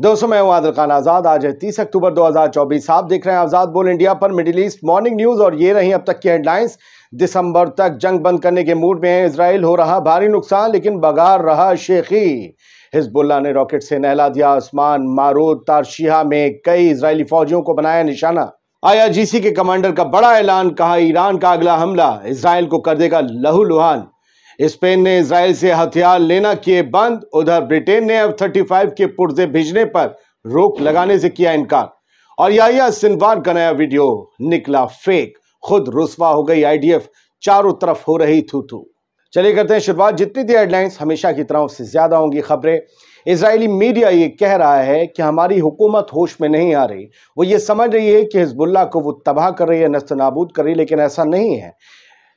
दोस्तों मैं हूं आदिल खान आज़ाद आज है तीस अक्टूबर 2024 आप देख रहे हैं आज़ाद बोल इंडिया पर मिडिल ईस्ट मॉर्निंग न्यूज़ और ये रही अब तक की हेडलाइंस दिसंबर तक जंग बंद करने के मूड में है इसराइल हो रहा भारी नुकसान लेकिन बगार रहा शेखी हिजबुल्ला ने रॉकेट से नहला दिया आसमान मारो तारशिया में कई इसराइली फौजियों को बनाया निशाना आईआरजीसी के कमांडर का बड़ा ऐलान कहा ईरान का अगला हमला इसराइल को कर देगा लुहान स्पेन ने इसराइल से हथियार लेना किए बंद उधर ब्रिटेन ने अब फाइव के पुर्जे भेजने पर रोक लगाने से किया इनकार और यह सिनवार का नया वीडियो निकला फेक खुद रुसवा हो गई आईडीएफ चारों तरफ हो रही थू थू चलिए करते हैं शुरुआत जितनी भी हेडलाइंस हमेशा की तरह उससे ज़्यादा होंगी खबरें इसराइली मीडिया ये कह रहा है कि हमारी हुकूमत होश में नहीं आ रही वो ये समझ रही है कि हिजबुल्ला को वो तबाह कर रही है नस्त नाबूद कर रही है लेकिन ऐसा नहीं है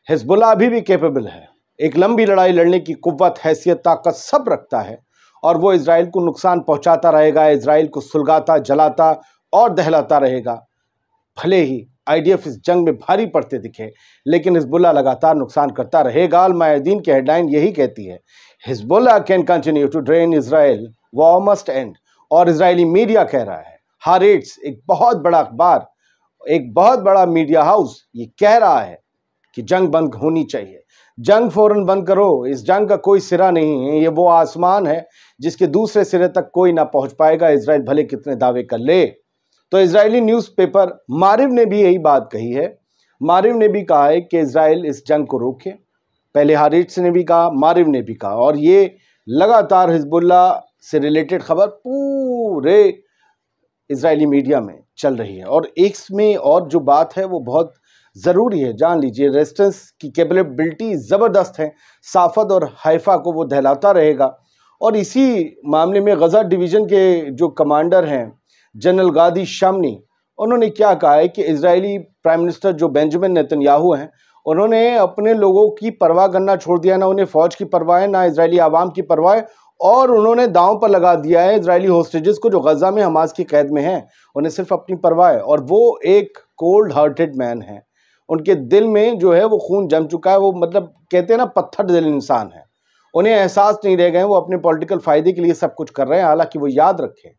हिजबुल्ला अभी भी कैपेबल है एक लंबी लड़ाई लड़ने की कुत हैसियत ताकत सब रखता है और वो इसराइल को नुकसान पहुंचाता रहेगा इसराइल को सुलगाता जलाता और दहलाता रहेगा भले ही आईडीएफ इस जंग में भारी पड़ते दिखे लेकिन हिजबुल्ला लगातार नुकसान करता रहेगा अलमायदीन की हेडलाइन यही कहती है Hezbollah can continue to drain Israel war must end और इसराइली मीडिया कह रहा है हारेट्स एक बहुत बड़ा अखबार एक बहुत बड़ा मीडिया हाउस ये कह रहा है कि जंग बंद होनी चाहिए जंग फौरन बंद करो इस जंग का कोई सिरा नहीं है ये वो आसमान है जिसके दूसरे सिरे तक कोई ना पहुंच पाएगा इसराइल भले कितने दावे कर ले तो इसराइली न्यूज़पेपर मारिव ने भी यही बात कही है मारिव ने भी कहा है कि इसराइल इस जंग को रोके पहले हारिट्स ने भी कहा मारिव ने भी कहा और ये लगातार हिजबुल्ला से रिलेटेड खबर पूरे इसराइली मीडिया में चल रही है और इसमें और जो बात है वो बहुत ज़रूरी है जान लीजिए रेजिस्टेंस की कैपेबिलिटी ज़बरदस्त है साफत और हाइफा को वो दहलाता रहेगा और इसी मामले में गज़ा डिवीज़न के जो कमांडर हैं जनरल गादी शामनी उन्होंने क्या कहा है कि इसराइली प्राइम मिनिस्टर जो बेंजामिन नेतन्याहू हैं उन्होंने अपने लोगों की परवाह करना छोड़ दिया ना उन्हें फ़ौज की परवाह है ना इसराइली आवाम की परवाह है और उन्होंने दांव पर लगा दिया है इसराइली होस्टेजेस को जो गज़ा में हमास की कैद में हैं उन्हें सिर्फ अपनी परवाह है और वो एक कोल्ड हार्टेड मैन है उनके दिल में जो है वो खून जम चुका है वो मतलब कहते हैं ना पत्थर दिल इंसान है उन्हें एहसास नहीं रह गए वो अपने पॉलिटिकल फ़ायदे के लिए सब कुछ कर रहे हैं हालांकि वो याद रखें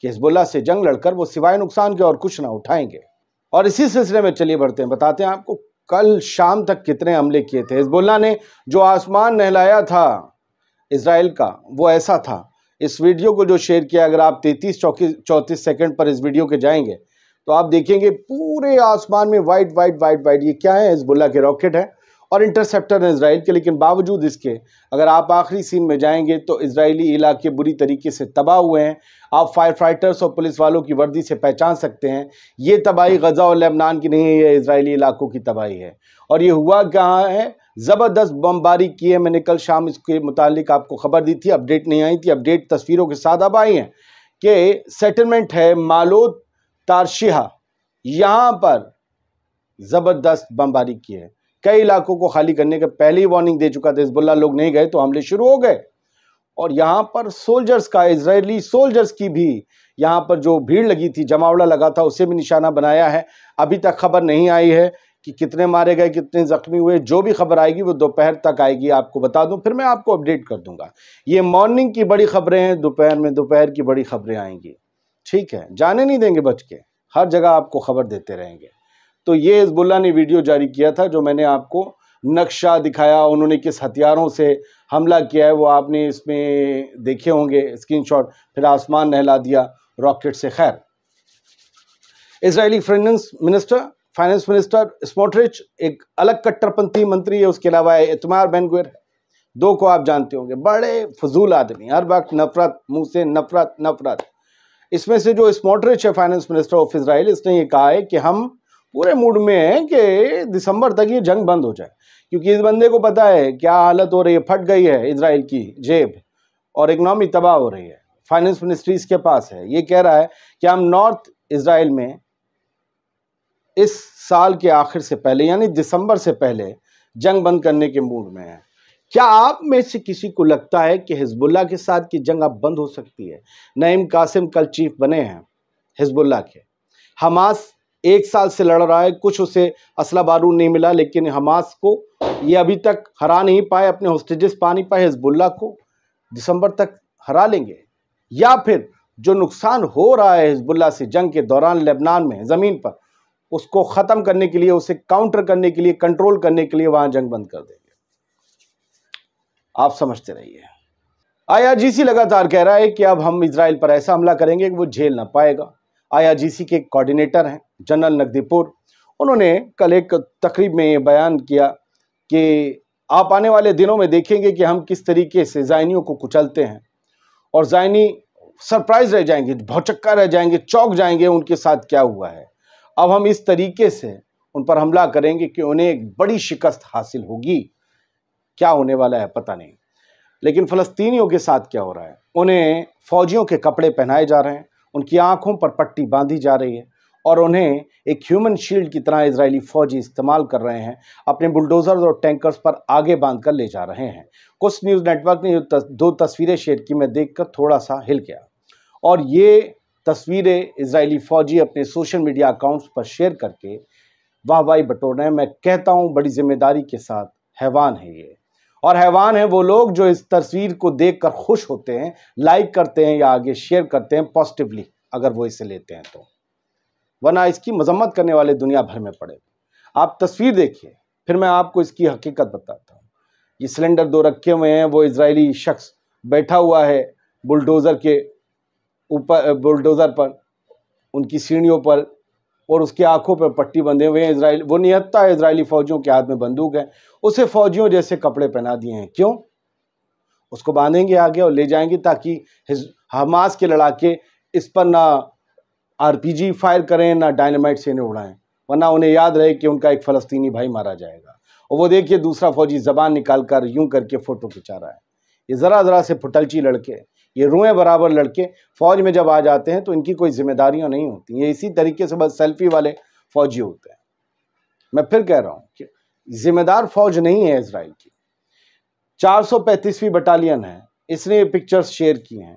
कि हिजबुल्ला से जंग लड़कर वो सिवाय नुकसान के और कुछ ना उठाएंगे और इसी सिलसिले में चलिए बढ़ते हैं बताते हैं आपको कल शाम तक कितने हमले किए थे हिजबुल्ला ने जो आसमान नहलाया था इसराइल का वो ऐसा था इस वीडियो को जो शेयर किया अगर आप तैतीस चौकी चौंतीस सेकेंड पर इस वीडियो के जाएंगे तो आप देखेंगे पूरे आसमान में वाइट वाइट वाइट वाइट ये क्या है हिजबुल्ला के रॉकेट है और इंटरसेप्टर है इसराइल के लेकिन बावजूद इसके अगर आप आखिरी सीन में जाएंगे तो इसराइली इलाके बुरी तरीके से तबाह हुए हैं आप फायर फाइटर्स और पुलिस वालों की वर्दी से पहचान सकते हैं ये तबाही गज़ा और लेबनान की नहीं है ये इसराइली इलाकों की तबाही है और ये हुआ कहाँ है ज़बरदस्त बमबारी की है मैंने कल शाम इसके मुतालिक आपको ख़बर दी थी अपडेट नहीं आई थी अपडेट तस्वीरों के साथ अब आई हैं कि सेटलमेंट है मालोद तारशिहा यहाँ पर ज़बरदस्त बमबारी की है कई इलाकों को खाली करने के पहले ही वार्निंग दे चुका था हिजबुल्ला लोग नहीं गए तो हमले शुरू हो गए और यहाँ पर सोल्जर्स का इसराइली सोल्जर्स की भी यहाँ पर जो भीड़ लगी थी जमावड़ा लगा था उसे भी निशाना बनाया है अभी तक खबर नहीं आई है कि कितने मारे गए कितने ज़ख्मी हुए जो भी खबर आएगी वो दोपहर तक आएगी आपको बता दूं फिर मैं आपको अपडेट कर दूंगा ये मॉर्निंग की बड़ी खबरें हैं दोपहर में दोपहर की बड़ी खबरें आएंगी ठीक है जाने नहीं देंगे बच के हर जगह आपको खबर देते रहेंगे तो ये हिजबुल्ला ने वीडियो जारी किया था जो मैंने आपको नक्शा दिखाया उन्होंने किस हथियारों से हमला किया है वो आपने इसमें देखे होंगे स्क्रीनशॉट फिर आसमान नहला दिया रॉकेट से खैर Israeli finance minister finance minister Smotrich एक अलग कट्टरपंथी मंत्री है उसके अलावा इतमार बेनगुर दो को आप जानते होंगे बड़े फजूल आदमी हर वक्त नफरत मुंह से नफरत नफरत इसमें से जो स्मॉटरिच है फाइनेंस मिनिस्टर ऑफ इसराइल इसने ये कहा है कि हम पूरे मूड में हैं कि दिसंबर तक ये जंग बंद हो जाए क्योंकि इस बंदे को पता है क्या हालत हो रही है फट गई है इसराइल की जेब और इकनॉमी तबाह हो रही है फाइनेंस मिनिस्ट्री इसके पास है ये कह रहा है कि हम नॉर्थ इसराइल में इस साल के आखिर से पहले यानी दिसंबर से पहले जंग बंद करने के मूड में हैं क्या आप में से किसी को लगता है कि हिजबुल्ला के साथ की जंग अब बंद हो सकती है नईम कासिम कल चीफ बने हैं हिजबुल्ला के हमास एक साल से लड़ रहा है कुछ उसे असला बारूद नहीं मिला लेकिन हमास को ये अभी तक हरा नहीं पाए अपने होस्टेजेस पा नहीं पाए हिजबुल्ला को दिसंबर तक हरा लेंगे या फिर जो नुकसान हो रहा है हिजबुल्ला से जंग के दौरान लेबनान में ज़मीन पर उसको ख़त्म करने के लिए उसे काउंटर करने के लिए कंट्रोल करने के लिए वहाँ जंग बंद कर देंगे आप समझते रहिए आईआरजीसी लगातार कह रहा है कि अब हम इसराइल पर ऐसा हमला करेंगे कि वो झेल ना पाएगा आईआरजीसी के कोऑर्डिनेटर हैं जनरल नकदीपुर उन्होंने कल एक तकरीब में ये बयान किया कि आप आने वाले दिनों में देखेंगे कि हम किस तरीके से जायनियों को कुचलते हैं और जायनी सरप्राइज रह जाएंगे भौचक्का रह जाएंगे चौक जाएंगे उनके साथ क्या हुआ है अब हम इस तरीके से उन पर हमला करेंगे कि उन्हें एक बड़ी शिकस्त हासिल होगी क्या होने वाला है पता नहीं लेकिन फ़लस्तीनियों के साथ क्या हो रहा है उन्हें फ़ौजियों के कपड़े पहनाए जा रहे हैं उनकी आंखों पर पट्टी बांधी जा रही है और उन्हें एक ह्यूमन शील्ड की तरह इसराइली फ़ौजी इस्तेमाल कर रहे हैं अपने बुलडोज़र्स और टैंकर्स पर आगे बांध कर ले जा रहे हैं कुछ न्यूज़ नेटवर्क ने दो तस्वीरें शेयर की मैं देख कर थोड़ा सा हिल गया और ये तस्वीरें इसराइली फ़ौजी अपने सोशल मीडिया अकाउंट्स पर शेयर करके वाह बटोर रहे हैं मैं कहता हूँ बड़ी ज़िम्मेदारी के साथ हैवान है ये और हैवान हैं वो लोग जो इस तस्वीर को देख कर खुश होते हैं लाइक करते हैं या आगे शेयर करते हैं पॉजिटिवली अगर वो इसे लेते हैं तो वरना इसकी मजम्मत करने वाले दुनिया भर में पड़े आप तस्वीर देखिए फिर मैं आपको इसकी हकीकत बताता हूँ ये सिलेंडर दो रखे हुए हैं वो इसराइली शख्स बैठा हुआ है बुलडोज़र के ऊपर बुलडोज़र पर उनकी सीढ़ियों पर और उसकी आंखों पर पट्टी बंधे हुए हैं इसराइल वो नियत्ता इसराइली फ़ौजियों के हाथ में बंदूक है उसे फ़ौजियों जैसे कपड़े पहना दिए हैं क्यों उसको बांधेंगे आगे और ले जाएंगे ताकि हमास के लड़ाके इस पर ना आरपीजी फायर करें ना डायनामाइट से इन्हें उड़ाएं वरना उन्हें याद रहे कि उनका एक फ़लस्तीनी भाई मारा जाएगा और वो देखिए दूसरा फ़ौजी ज़बान निकाल कर यूं करके फ़ोटो खिंचा रहा है ये ज़रा ज़रा से फुटलची लड़के ये रुएं बराबर लड़के फ़ौज में जब आ जाते हैं तो इनकी कोई जिम्मेदारियाँ नहीं होती ये इसी तरीके से बस सेल्फी वाले फ़ौजी होते हैं मैं फिर कह रहा हूँ कि जिम्मेदार फ़ौज नहीं है इसराइल की चार सौ पैंतीसवीं बटालियन है इसने ये पिक्चर्स शेयर की हैं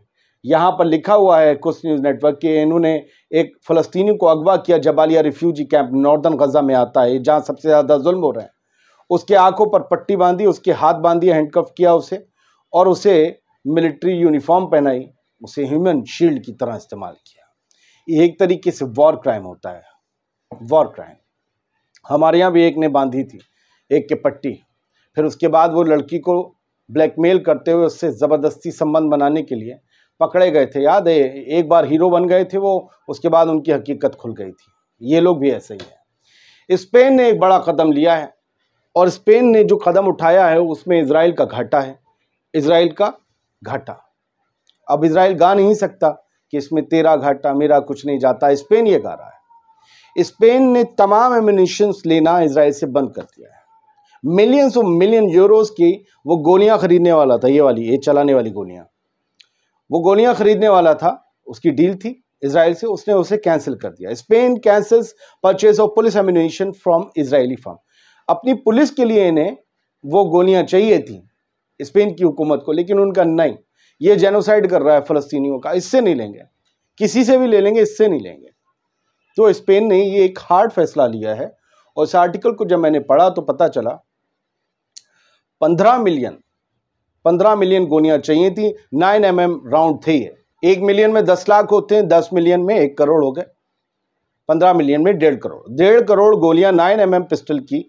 यहाँ पर लिखा हुआ है कुछ न्यूज़ नेटवर्क के इन्होंने एक फ़लस्तीनी को अगवा किया Jabalia refugee camp northern Gaza में आता है जहाँ सबसे ज़्यादा जुल्म हो रहे हैं उसके आंखों पर पट्टी बांधी उसके हाथ बांधी हैंडकफ किया उसे और उसे मिलिट्री यूनिफॉर्म पहनाई उसे ह्यूमन शील्ड की तरह इस्तेमाल किया ये एक तरीके से वॉर क्राइम होता है वॉर क्राइम हमारे यहाँ भी एक ने बांधी थी एक के पट्टी फिर उसके बाद वो लड़की को ब्लैकमेल करते हुए उससे ज़बरदस्ती संबंध बनाने के लिए पकड़े गए थे याद है एक बार हीरो बन गए थे वो उसके बाद उनकी हकीकत खुल गई थी ये लोग भी ऐसे ही हैं स्पेन ने एक बड़ा कदम लिया है और स्पेन ने जो कदम उठाया है उसमें इसराइल का घाटा है इसराइल का घाटा अब इसराइल गा नहीं सकता कि इसमें तेरा घाटा मेरा कुछ नहीं जाता स्पेन ये गा रहा है स्पेन ने तमाम एमिनेशन लेना इसराइल से बंद कर दिया है मिलियंस ऑफ मिलियन यूरोस की वो गोलियां खरीदने वाला था ये वाली ये चलाने वाली गोलियां वो गोलियां खरीदने वाला था उसकी डील थी इसराइल से उसने उसे कैंसिल कर दिया Spain cancels purchase of police ammunition from Israeli firm अपनी पुलिस के लिए इन्हें वो गोलियां चाहिए थी स्पेन की हुकूमत को लेकिन उनका नहीं ये जेनोसाइड कर रहा है फ़लस्तीनियों का इससे नहीं लेंगे किसी से भी ले लेंगे इससे नहीं लेंगे तो स्पेन ने ये एक हार्ड फैसला लिया है और इस आर्टिकल को जब मैंने पढ़ा तो पता चला पंद्रह मिलियन पंद्रह मिलियन गोलियां चाहिए थी नाइन एम एम राउंड थे ये एक मिलियन में दस लाख होते हैं दस मिलियन में एक करोड़ हो गए पंद्रह मिलियन में डेढ़ करोड़ डेढ़ करोड़ गोलियां नाइन एम एम पिस्टल की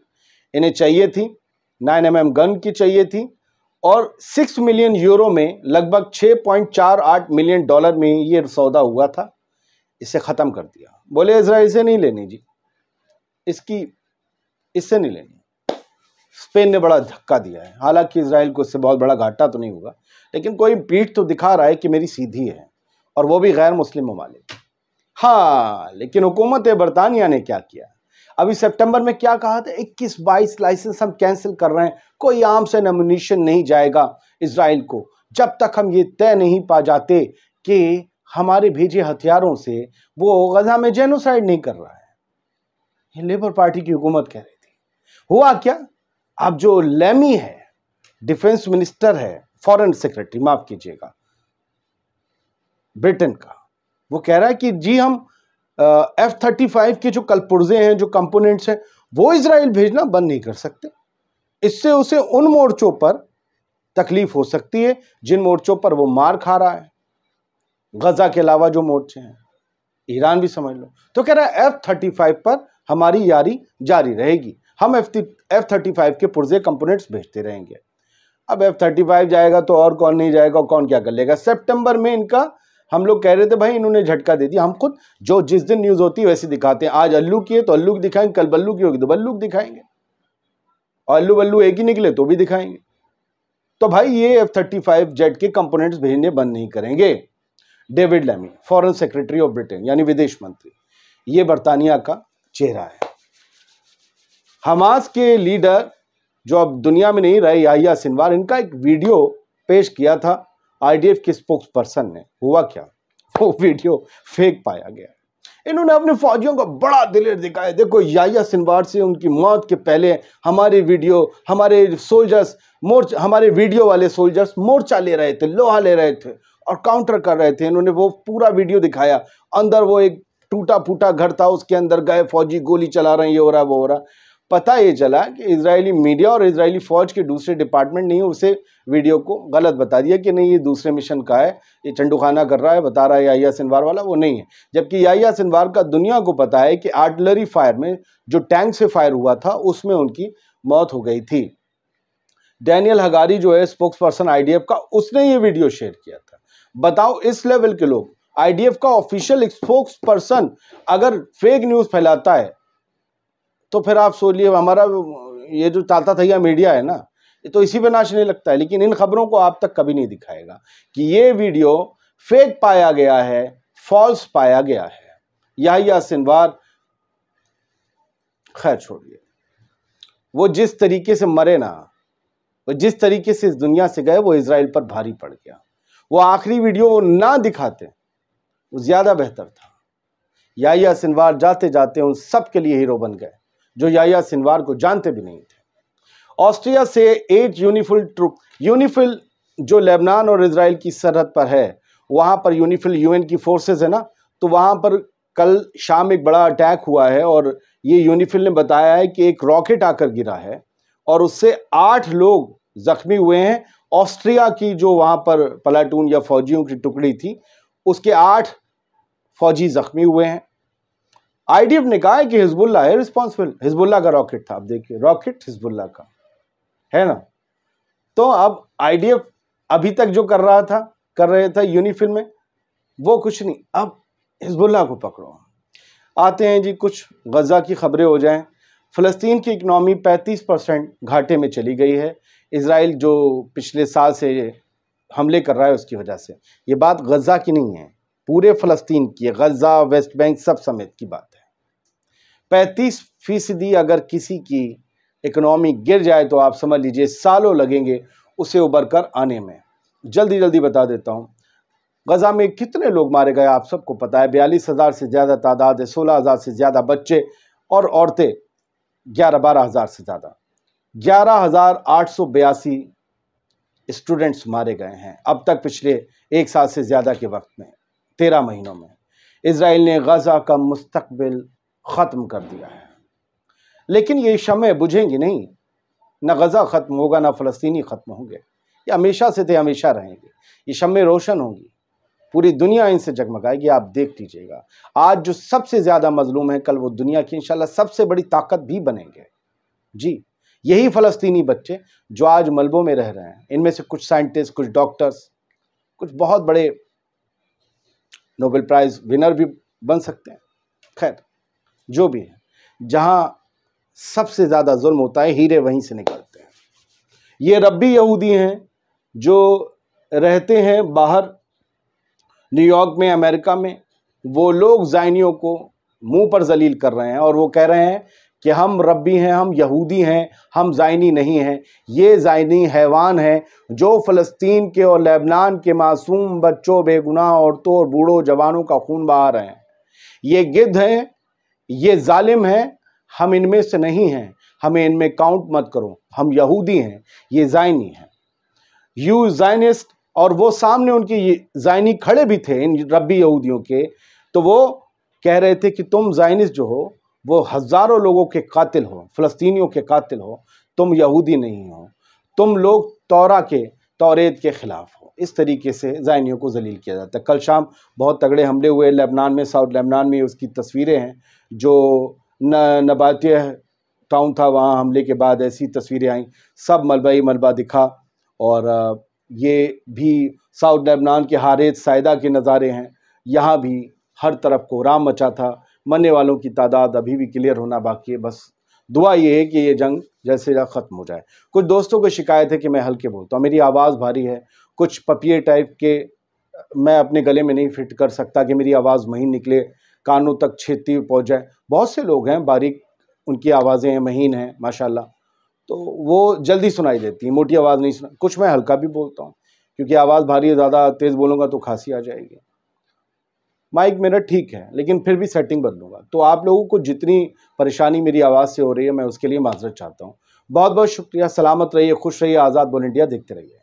इन्हें चाहिए थी नाइन एम एम गन की चाहिए थी और सिक्स मिलियन यूरो में लगभग छः पॉइंट चार आठ मिलियन डॉलर में ये सौदा हुआ था इसे ख़त्म कर दिया बोले इसराइल से नहीं लेनी जी इसकी इससे नहीं लेनी स्पेन ने बड़ा धक्का दिया है हालांकि इसराइल को इससे बहुत बड़ा घाटा तो नहीं होगा लेकिन कोई पीठ तो दिखा रहा है कि मेरी सीधी है और वो भी गैर मुस्लिम ममालिक हाँ लेकिन हुकूमत बरतानिया ने क्या किया अभी सितंबर में क्या कहा था इक्कीस बाईस लाइसेंस हम कैंसिल कर रहे हैं कोई आम से एमुनिशन नहीं जाएगा इसराइल को जब तक हम ये तय नहीं पा जाते कि हमारे भेजे हथियारों से वो गजा में जेनोसाइड नहीं कर रहा है ये लेबर पार्टी की हुकूमत कह रही थी हुआ क्या अब जो लेमी है डिफेंस मिनिस्टर है फॉरेन सेक्रेटरी माफ कीजिएगा ब्रिटेन का वो कह रहा है कि जी हम एफ थर्टी फाइव के जो कलपुर्जे हैं जो कंपोनेंट्स हैं वो इसराइल भेजना बंद नहीं कर सकते इससे उसे उन मोर्चों पर तकलीफ़ हो सकती है जिन मोर्चों पर वो मार खा रहा है गज़ा के अलावा जो मोर्चे हैं ईरान भी समझ लो तो कह रहा है एफ थर्टी फाइव पर हमारी यारी जारी रहेगी हम एफ एफ थर्टी फाइव के पुर्जे कंपोनेंट्स भेजते रहेंगे अब एफ थर्टी फाइव जाएगा तो और कौन नहीं जाएगा कौन क्या कर लेगा सेप्टेम्बर में इनका हम लोग कह रहे थे भाई इन्होंने झटका दे दिया हम खुद जो जिस दिन न्यूज़ होती है वैसे दिखाते हैं आज अल्लू की है तो अल्लू की दिखाएंगे कल बल्लू की होगी तो बल्लू की दिखाएंगे और अल्लू बल्लू एक ही निकले तो भी दिखाएंगे तो भाई ये एफ थर्टी फाइव जेट के कंपोनेंट्स भेजने बंद नहीं करेंगे David Lammy foreign secretary of Britain यानी विदेश मंत्री ये बर्तानिया का चेहरा है हमास के लीडर जो अब दुनिया में नहीं रहे याहिया सिनवार इनका एक वीडियो पेश किया था आईडीएफ के स्पोक्स पर्सन ने हुआ क्या वो वीडियो फेक पाया गया इन्होंने अपने फौजियों को बड़ा दिलेर दिखाया देखो याया सिनवार से उनकी मौत के पहले हमारे वीडियो हमारे सोल्जर्स मोर्च हमारे वीडियो वाले सोल्जर्स मोर्चा ले रहे थे लोहा ले रहे थे और काउंटर कर रहे थे इन्होंने वो पूरा वीडियो दिखाया अंदर वो एक टूटा फूटा घर था उसके अंदर गए फौजी गोली चला रहे हैं ये हो रहा वो हो रहा पता ये चला कि इसराइली मीडिया और इसराइली फ़ौज के दूसरे डिपार्टमेंट ने उसे वीडियो को गलत बता दिया कि नहीं ये दूसरे मिशन का है ये चंडूखाना कर रहा है बता रहा है याया सिनवार वाला वो नहीं है जबकि याया सिनवार का दुनिया को पता है कि आर्टिलरी फायर में जो टैंक से फायर हुआ था उसमें उनकी मौत हो गई थी डैनियल हगारी जो है स्पोक्स पर्सन का उसने ये वीडियो शेयर किया था बताओ इस लेवल के लोग आईडीएफ का ऑफिशियल स्पोक्स पर्सन अगर फेक न्यूज़ फैलाता है तो फिर आप सोच लिए हमारा ये जो ताता थैया मीडिया है ना ये तो इसी पे नाचने लगता है लेकिन इन खबरों को आप तक कभी नहीं दिखाएगा कि ये वीडियो फेक पाया गया है फॉल्स पाया गया है या सिनवार खैर छोड़िए वो जिस तरीके से मरे ना वो जिस तरीके से इस दुनिया से गए वो इसराइल पर भारी पड़ गया वो आखिरी वीडियो वो ना दिखाते वो ज़्यादा बेहतर था या सिनवार जाते जाते उन सब के लिए हीरो बन गए जो याया सिनवार को जानते भी नहीं थे ऑस्ट्रिया से एट यूनिफिल ट्रुप यूनिफिल जो लेबनान और इसराइल की सरहद पर है वहाँ पर यूनिफिल यूएन की फोर्सेज है ना तो वहाँ पर कल शाम एक बड़ा अटैक हुआ है और ये यूनिफिल ने बताया है कि एक रॉकेट आकर गिरा है और उससे आठ लोग जख्मी हुए हैं ऑस्ट्रिया की जो वहाँ पर प्लाटून या फौजियों की टुकड़ी थी उसके आठ फौजी जख्मी हुए हैं आईडीएफ ने कहा है कि हिजबुल्ला है रिस्पॉन्सिबल हिजबुल्ला का रॉकेट था आप देखिए रॉकेट हिजबुल्ला का है ना तो अब आईडीएफ अभी तक जो कर रहा था कर रहे थे यूनिफिल में वो कुछ नहीं अब हिजबुल्ला को पकड़ो आते हैं जी कुछ गज़ा की खबरें हो जाएं फ़लस्तीन की इकनॉमी 35 परसेंट घाटे में चली गई है इसराइल जो पिछले साल से हमले कर रहा है उसकी वजह से ये बात गज़ा की नहीं है पूरे फ़लस्तीन की गज़ा वेस्ट बैंक सब समेत की बात है पैंतीस फीसदी अगर किसी की इकनॉमी गिर जाए तो आप समझ लीजिए सालों लगेंगे उसे उबर कर आने में जल्दी जल्दी बता देता हूँ गज़ा में कितने लोग मारे गए आप सबको पता है बयालीस हज़ार से ज़्यादा तादाद है सोलह हज़ार से ज़्यादा बच्चे और औरतें ग्यारह बारह हज़ार से ज़्यादा ग्यारह हज़ार आठ सौ बयासी स्टूडेंट्स मारे गए हैं अब तक पिछले एक साल से ज़्यादा के वक्त में तेरह महीनों में इसराइल ने गज़ा का मुस्तबिल ख़त्म कर दिया है लेकिन ये शमें बुझेंगी नहीं न गज़ा ख़त्म होगा ना फ़लस्तनी ख़त्म होंगे ये हमेशा से थे हमेशा रहेंगे ये शमें रोशन होंगी पूरी दुनिया इनसे जगमगाएगी आप देख लीजिएगा आज जो सबसे ज़्यादा मजलूम है कल वो दुनिया की इन सबसे बड़ी ताकत भी बनेंगे जी यही फ़लस्तीनी बच्चे जो आज मलबों में रह रहे हैं इनमें से कुछ साइंटिस्ट कुछ डॉक्टर्स कुछ बहुत बड़े नोबेल प्राइज़ विनर भी बन सकते हैं खैर जो भी है जहाँ सबसे ज़्यादा जुल्म होता है हीरे वहीं से निकलते हैं ये रब्बी यहूदी हैं जो रहते हैं बाहर न्यूयॉर्क में अमेरिका में वो लोग जायनियों को मुंह पर जलील कर रहे हैं और वो कह रहे हैं कि हम रब्बी हैं हम यहूदी हैं हम जायनी नहीं हैं ये जाइनी हैवान हैं जो फ़लस्तीन के और लेबनान के मासूम बच्चों बेगुनाह औरतों और बूढ़ों जवानों का खून बहा रहे हैं ये गिद्ध हैं ये जालिम हैं हम इनमें से नहीं हैं हमें इनमें काउंट मत करो हम यहूदी हैं ये जायनी हैं यू जाइनिस्ट और वो सामने उनकी जायनी खड़े भी थे इन रबी यहूदियों के तो वो कह रहे थे कि तुम जाइनिस्ट जो हो वो हज़ारों लोगों के कातिल हो फ़लस्तीनियों के कातिल हो तुम यहूदी नहीं हो तुम लोग तौरा के तोरेत के ख़िलाफ़ हो इस तरीके से जायनियों को जलील किया जाता है कल शाम बहुत तगड़े हमले हुए लेबनान में साउथ लेबनान में उसकी तस्वीरें हैं जो न नबात टाउन था वहाँ हमले के बाद ऐसी तस्वीरें आईं सब मलबा ही मलबा दिखा और ये भी साउथ लेबनान के हारेज सायदा के नज़ारे हैं यहाँ भी हर तरफ को राम मचा था मरने वालों की तादाद अभी भी क्लियर होना बाकी है बस दुआ ये है कि ये जंग जैसे सीधा ख़त्म हो जाए कुछ दोस्तों को शिकायत है कि मैं हल्के बोलता हूँ मेरी आवाज़ भारी है कुछ पपिए टाइप के मैं अपने गले में नहीं फिट कर सकता कि मेरी आवाज़ महीन निकले कानों तक छेती पहुँच जाए बहुत से लोग हैं बारीक उनकी आवाज़ें महीन हैं माशाल्लाह तो वो जल्दी सुनाई देती हैं मोटी आवाज़ नहीं सुना कुछ मैं हल्का भी बोलता हूँ क्योंकि आवाज़ भारी है ज़्यादा तेज़ बोलूँगा तो खांसी आ जाएगी माइक मेरा ठीक है लेकिन फिर भी सेटिंग बदलूंगा तो आप लोगों को जितनी परेशानी मेरी आवाज़ से हो रही है मैं उसके लिए माजरत चाहता हूँ बहुत बहुत शुक्रिया सलामत रहिए खुश रहिए आज़ाद बोल इंडिया देखते रहिए